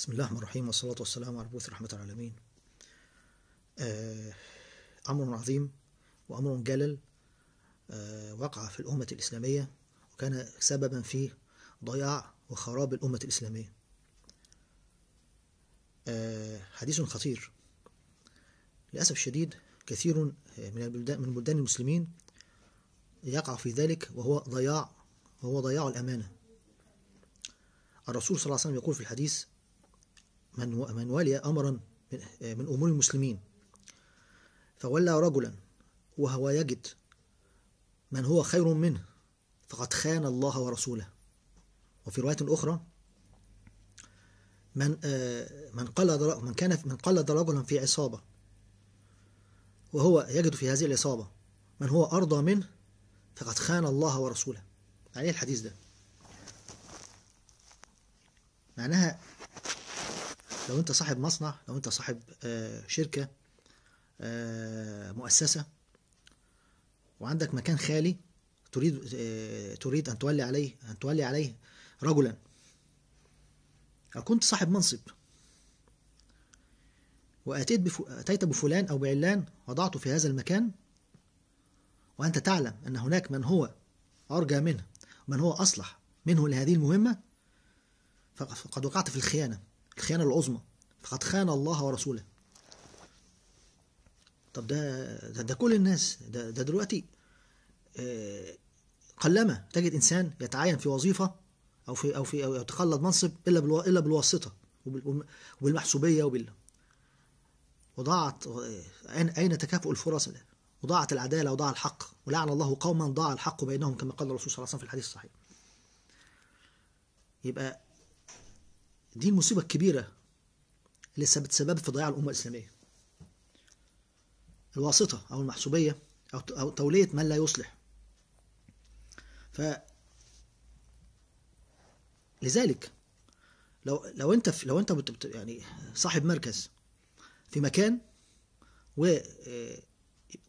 بسم الله الرحمن الرحيم والصلاة والسلام على بوث رحمة العالمين آه، أمر عظيم وأمر جلل آه، وقع في الأمة الإسلامية وكان سببا في ضياع وخراب الأمة الإسلامية آه، حديث خطير للأسف الشديد كثير من البلدان من بلدان المسلمين يقع في ذلك وهو ضياع وهو ضياع الأمانة الرسول صلى الله عليه وسلم يقول في الحديث من من ولي أمرا من أمور المسلمين فولى رجلا وهو يجد من هو خير منه فقد خان الله ورسوله وفي رواية أخرى من آه، من قلد من كان من قلد رجلا في عصابة وهو يجد في هذه العصابة من هو أرضى منه فقد خان الله ورسوله يعني إيه الحديث ده معناها لو انت صاحب مصنع لو انت صاحب آه، شركة آه، مؤسسة وعندك مكان خالي تريد آه، تريد ان تولي عليه ان تولي عليه رجلا او كنت صاحب منصب واتيت اتيت بفلان او بعلان وضعته في هذا المكان وانت تعلم ان هناك من هو ارجى منه من هو اصلح منه لهذه المهمه فقد وقعت في الخيانه الخيانة العظمى فقد خان الله ورسوله طب ده ده, ده كل الناس ده, ده دلوقتي آه، قلما تجد انسان يتعين في وظيفه او في او في او يتخلد منصب الا بالو الا بالواسطه وبالمحسوبيه وبال وضاعت آه، اين تكافؤ الفرص وضاعت العداله وضاع الحق ولعن الله قوما ضاع الحق بينهم كما قال الرسول صلى الله عليه وسلم في الحديث الصحيح يبقى دي المصيبة الكبيرة اللي بتسبب في ضياع الأمة الإسلامية الواسطة أو المحسوبية أو أو تولية من لا يصلح ف لذلك لو لو انت لو انت يعني صاحب مركز في مكان و آه،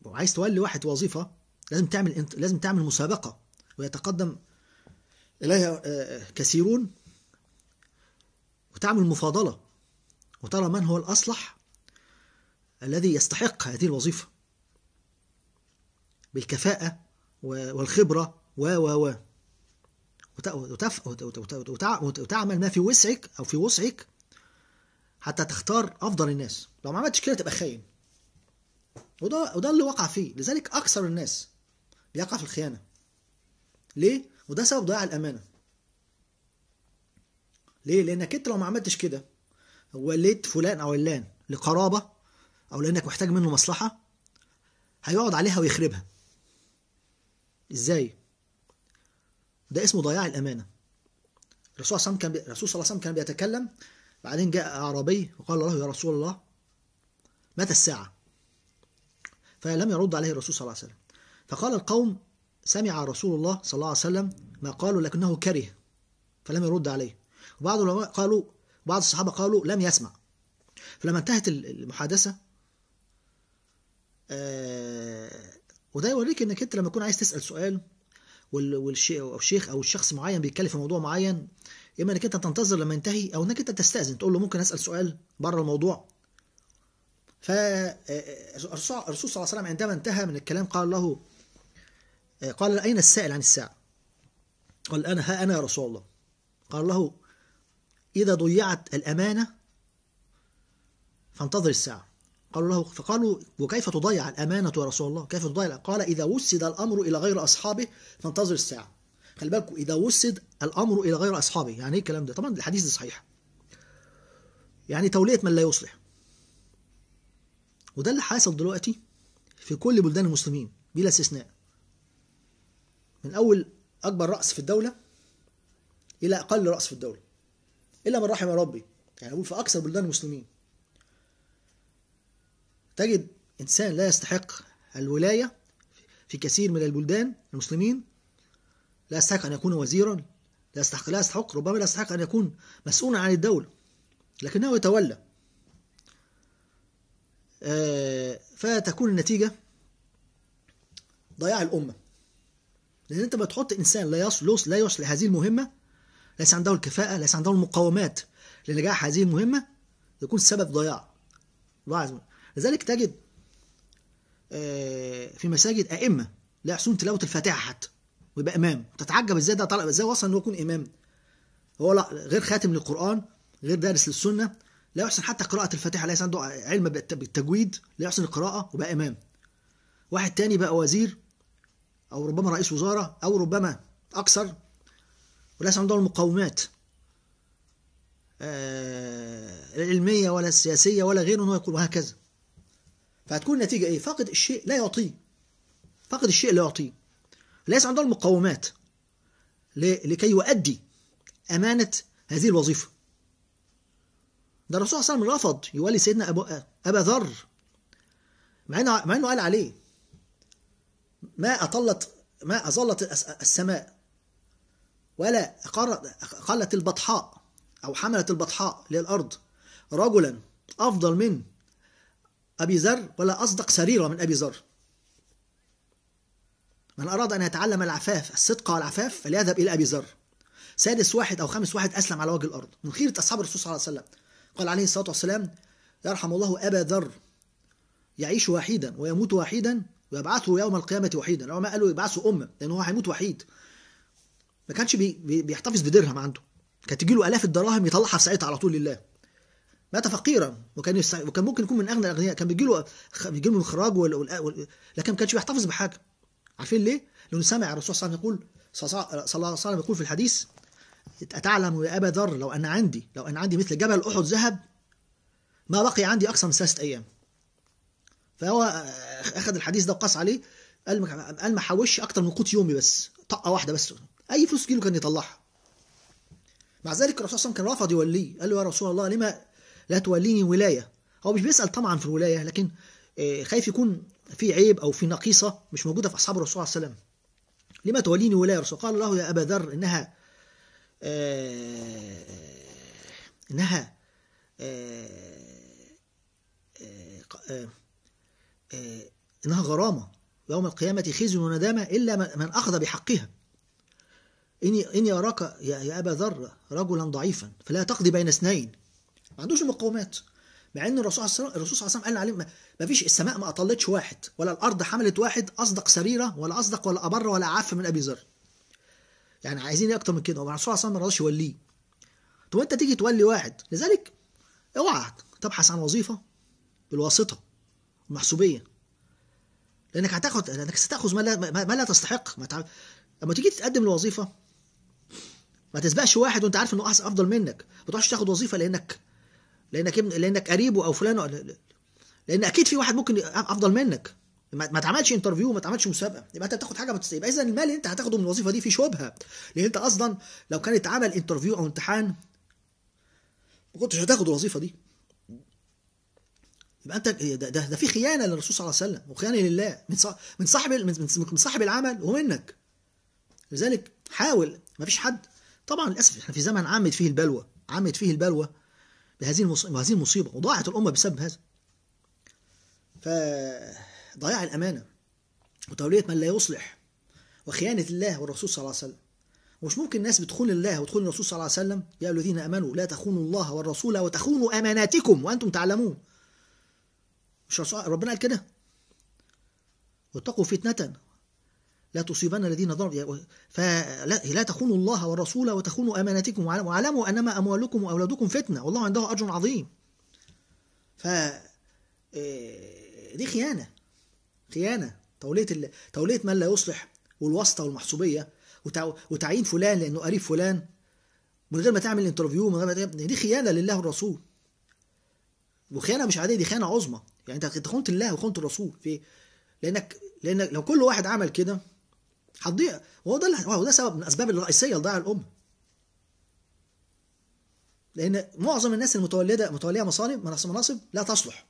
وعايز تولي واحد وظيفه لازم تعمل لازم تعمل مسابقه ويتقدم اليها آه، آه، كثيرون وتعمل مفاضلة وترى من هو الأصلح الذي يستحق هذه الوظيفة بالكفاءة والخبرة و و و وتعمل ما في وسعك أو في وسعك حتى تختار أفضل الناس لو ما عملتش كده تبقى خاين وده وده اللي وقع فيه لذلك أكثر الناس بيقع في الخيانة ليه؟ وده سبب ضياع الأمانة ليه لانك انت لو ما عملتش كده وليت فلان او علان لقرابه او لانك محتاج منه مصلحه هيقعد عليها ويخربها ازاي ده اسمه ضياع الامانه الرسول صلى الله عليه وسلم كان الرسول صلى الله عليه وسلم كان بيتكلم بعدين جاء اعرابي وقال له يا رسول الله متى الساعه فلم يرد عليه الرسول صلى الله عليه وسلم فقال القوم سمع رسول الله صلى الله عليه وسلم ما قالوا لكنه كره فلم يرد عليه وبعض العلماء قالوا بعض الصحابة قالوا لم يسمع فلما انتهت المحادثة آه وده يوريك انك انت لما تكون عايز تسأل سؤال والشيخ او الشخص معين بيتكلم في موضوع معين اما انك انت تنتظر لما ينتهي او انك انت تستأذن تقول له ممكن اسأل سؤال بره الموضوع فالرسول آه، آه، صلى الله عليه وسلم عندما انتهى من الكلام قال له آه، قال أين السائل عن الساعة؟ قال أنا ها أنا يا رسول الله قال له إذا ضيعت الأمانة فانتظر الساعة قالوا له فقالوا وكيف تضيع الأمانة يا رسول الله كيف تضيع قال إذا وسد الأمر إلى غير أصحابه فانتظر الساعة خلي بالكم إذا وسد الأمر إلى غير أصحابه يعني إيه الكلام ده طبعا الحديث ده صحيح يعني تولية من لا يصلح وده اللي حاصل دلوقتي في كل بلدان المسلمين بلا استثناء من أول أكبر رأس في الدولة إلى أقل رأس في الدولة الا من رحم ربي يعني اقول في اكثر بلدان المسلمين تجد انسان لا يستحق الولايه في كثير من البلدان المسلمين لا يستحق ان يكون وزيرا لا يستحق لا يستحق ربما لا يستحق ان يكون مسؤولا عن الدوله لكنه يتولى آه، فتكون النتيجه ضياع الامه لان انت بتحط انسان لا يصلح لا يصلح هذه المهمه ليس عنده الكفاءة ليس عنده المقومات لنجاح هذه المهمة يكون سبب ضياع الله عز وجل لذلك تجد آه، في مساجد أئمة لا يحسون تلاوة الفاتحة حتى ويبقى إمام تتعجب إزاي ده طلب إزاي وصل إن هو يكون إمام هو لا غير خاتم للقرآن غير دارس للسنة لا يحسن حتى قراءة الفاتحة ليس عنده علم بالتجويد لا يحسن القراءة وبقى إمام واحد تاني بقى وزير أو ربما رئيس وزارة أو ربما أكثر وليس عندهم المقومات العلمية آه، ولا السياسية ولا غيره أنه يقول وهكذا فهتكون النتيجة إيه؟ فاقد الشيء لا يعطيه فاقد الشيء لا يعطيه ليس عنده المقومات لكي يؤدي أمانة هذه الوظيفة ده الرسول صلى الله عليه وسلم رفض يولي سيدنا أبو أبا ذر مع إنه مع إنه قال عليه ما أطلت ما أظلت السماء ولا قلت البطحاء أو حملت البطحاء للأرض رجلا أفضل من أبي ذر ولا أصدق سريرة من أبي ذر من أراد أن يتعلم العفاف الصدق والعفاف فليذهب إلى أبي ذر سادس واحد أو خامس واحد أسلم على وجه الأرض من خيرة أصحاب الرسول صلى الله عليه وسلم قال عليه الصلاة والسلام يرحم الله أبا ذر يعيش وحيدا ويموت وحيدا ويبعثه يوم القيامة وحيدا ما قالوا يبعثه أمة لأنه هو هيموت وحيد ما كانش بي بيحتفظ بدرهم عنده كانت تجي له الاف الدراهم يطلعها في ساعتها على طول لله مات فقيرا وكان وكان ممكن يكون من اغنى الاغنياء كان بيجي له بيجي له الخراج وال... وال... لكن ما كانش بيحتفظ بحاجه عارفين ليه؟ لانه سمع الرسول صلى الله عليه وسلم يقول صلى الله عليه وسلم يقول في الحديث أتعلم يا أبا ذر لو أن عندي لو أن عندي مثل جبل أحد ذهب ما بقي عندي أكثر من ثلاثة أيام فهو أخذ الحديث ده وقاس عليه قال ما حوش أكتر من قوت يومي بس طقة واحدة بس أي فلوس كيلو كان يطلعها مع ذلك الرسول صلى الله عليه وسلم كان رفض يوليه قال له يا رسول الله لما لا توليني ولاية هو مش بيسأل طبعا في الولاية لكن آه، خايف يكون في عيب أو في نقيصة مش موجودة في أصحاب الرسول صلى الله عليه وسلم لما توليني ولاية رسول قال له يا أبا ذر إنها آه، إنها آه، إنها غرامة يوم القيامة خزي وندامة إلا من أخذ بحقها إني إني أراك يا, يا أبا ذر رجلا ضعيفا فلا تقضي بين اثنين ما عندوش المقومات مع ان الرسول صلى الله عليه وسلم قال عليه ما فيش السماء ما اطلتش واحد ولا الارض حملت واحد اصدق سريره ولا اصدق ولا ابر ولا اعف من ابي ذر يعني عايزين ايه اكتر من كده الرسول صلى الله عليه وسلم ما رضاش يوليه طب انت تيجي تولي واحد لذلك اوعى تبحث عن وظيفه بالواسطه المحسوبيه لانك هتاخد لانك ستاخذ ما لا, ما لا تستحق ما تع... لما تيجي تتقدم لوظيفه ما تسبقش واحد وانت عارف انه احسن افضل منك ما تروحش تاخد وظيفه لانك لانك ابن لانك قريبه او فلان لان اكيد في واحد ممكن افضل منك ما تعملش انترفيو ما تعملش مسابقه يبقى انت بتاخد حاجه يبقى اذا المال اللي انت هتاخده من الوظيفه دي في شبهه لان انت اصلا لو كان اتعمل انترفيو او امتحان ما كنتش هتاخد الوظيفه دي يبقى انت ده ده, ده في خيانه للرسول صلى الله عليه وسلم وخيانه لله من صاحب من صاحب العمل ومنك لذلك حاول ما فيش حد طبعا للاسف احنا في زمن عمت فيه البلوى عمت فيه البلوى بهذه بهذه المصيبه وضاعت الامه بسبب هذا فضياع الامانه وتوليه من لا يصلح وخيانه الله والرسول صلى الله عليه وسلم مش ممكن الناس بتخون الله وتخون الرسول صلى الله عليه وسلم يا ايها الذين امنوا لا تخونوا الله والرسول وتخونوا اماناتكم وانتم تعلمون مش ربنا قال كده واتقوا فتنه لا تصيبن الذين ظلموا فلا لا تخونوا الله والرسول وتخونوا اماناتكم واعلموا انما اموالكم واولادكم فتنه والله عنده اجر عظيم ف آه، دي خيانه خيانه توليه ال... توليه من لا يصلح والواسطه والمحسوبيه وتع... وتعيين فلان لانه قريب فلان من غير ما تعمل انترفيو من غير ما تعمل... دي خيانه لله والرسول وخيانه مش عاديه دي خيانه عظمى يعني انت خنت الله وخنت الرسول في لانك لان لو كل واحد عمل كده هتضيع وهو ده وهو ده سبب من الاسباب الرئيسيه لضياع الامه لان معظم الناس المتولده متوليه مصالب مناصب لا تصلح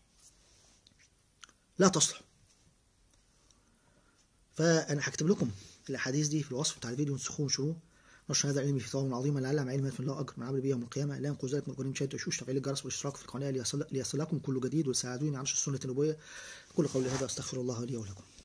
لا تصلح فانا هكتب لكم الاحاديث دي في الوصف بتاع الفيديو انسخوه وانشروه نشر هذا العلم في طاعون عظيم لعل علم يدفن الله اجر من عمل به يوم القيامه لا ينقذ ذلك من القرين شهد وشوش تفعيل الجرس والاشتراك في القناه ليصلكم كل جديد وساعدوني عن السنه النبويه كل قولي هذا استغفر الله لي ولكم